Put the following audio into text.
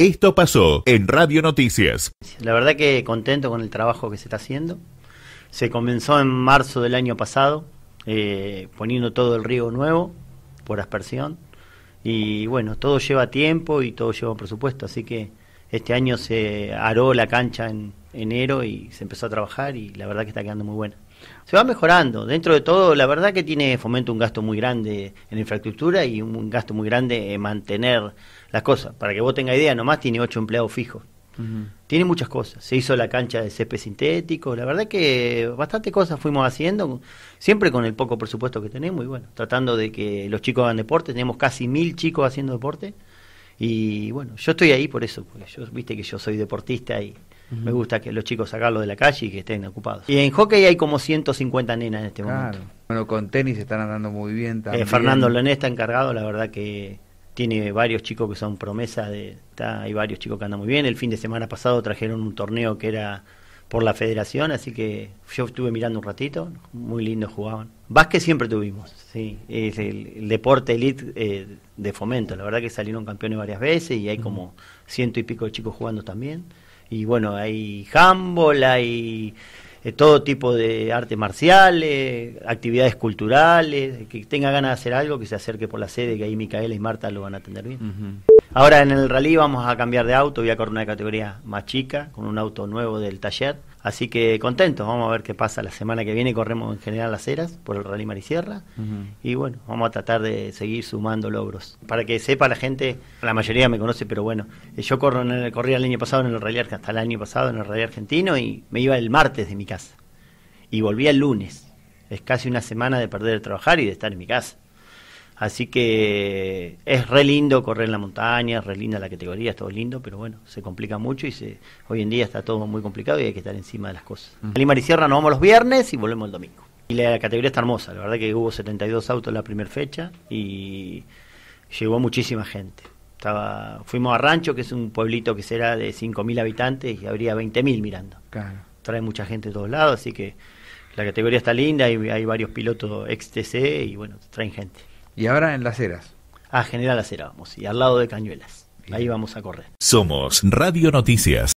Esto pasó en Radio Noticias. La verdad que contento con el trabajo que se está haciendo. Se comenzó en marzo del año pasado, eh, poniendo todo el río nuevo por aspersión. Y bueno, todo lleva tiempo y todo lleva presupuesto, así que este año se aró la cancha en enero y se empezó a trabajar y la verdad que está quedando muy buena. Se va mejorando. Dentro de todo, la verdad que tiene fomento un gasto muy grande en infraestructura y un, gasto muy grande en mantener las cosas. Para que vos tengas idea, nomás tiene ocho empleados fijos. Tiene muchas cosas. Se hizo la cancha de césped sintético. La verdad que bastante cosas fuimos haciendo, siempre con el poco presupuesto que tenemos y bueno, tratando de que los chicos hagan deporte. Tenemos casi mil chicos haciendo deporte. Y bueno, yo estoy ahí por eso, porque yo, viste que yo soy deportista y me gusta que los chicos sacarlos de la calle y que estén ocupados. Y en hockey hay como 150 nenas en este momento. Bueno, con tenis están andando muy bien eh, también. Fernando Lené está encargado, la verdad que tiene varios chicos que son promesas, de, hay varios chicos que andan muy bien. El fin de semana pasado trajeron un torneo que era por la federación, así que yo estuve mirando un ratito, muy lindo jugaban. Básquet siempre tuvimos, sí, es el, deporte elite eh, de fomento, la verdad que salieron campeones varias veces y hay como ciento y pico de chicos jugando también. Y bueno, hay handball, hay eh, todo tipo de artes marciales, actividades culturales, que tenga ganas de hacer algo, que se acerque por la sede, que ahí Micaela y Marta lo van a atender bien. Ahora en el rally vamos a cambiar de auto, voy a correr una categoría más chica, con un auto nuevo del taller. Así que contentos, vamos a ver qué pasa la semana que viene. Corremos en general las eras por el Rally Marisierra. Y bueno, vamos a tratar de seguir sumando logros. Para que sepa la gente, la mayoría me conoce, pero bueno, eh, yo corro en el, corrí el año pasado en el Rally Argentino, hasta el año pasado en el Rally Argentino y me iba el martes de mi casa. Y volví el lunes. Es casi una semana de perder el trabajar y de estar en mi casa. Así que es re lindo correr en la montaña, es re linda la categoría, es todo lindo, pero bueno, se complica mucho y se, hoy en día está todo muy complicado y hay que estar encima de las cosas. Uh -huh. y Sierra nos vamos los viernes y volvemos el domingo. Y la categoría está hermosa, la verdad que hubo 72 autos en la primera fecha y llegó muchísima gente. Estaba, fuimos a Rancho, que es un pueblito que será de 5.000 habitantes y habría 20.000 mirando. Trae mucha gente de todos lados, así que la categoría está linda, y hay, hay varios pilotos ex TC y bueno, traen gente. Y ahora en Las Heras. A General Las vamos, y al lado de Cañuelas. Ahí vamos a correr. Somos Radio Noticias.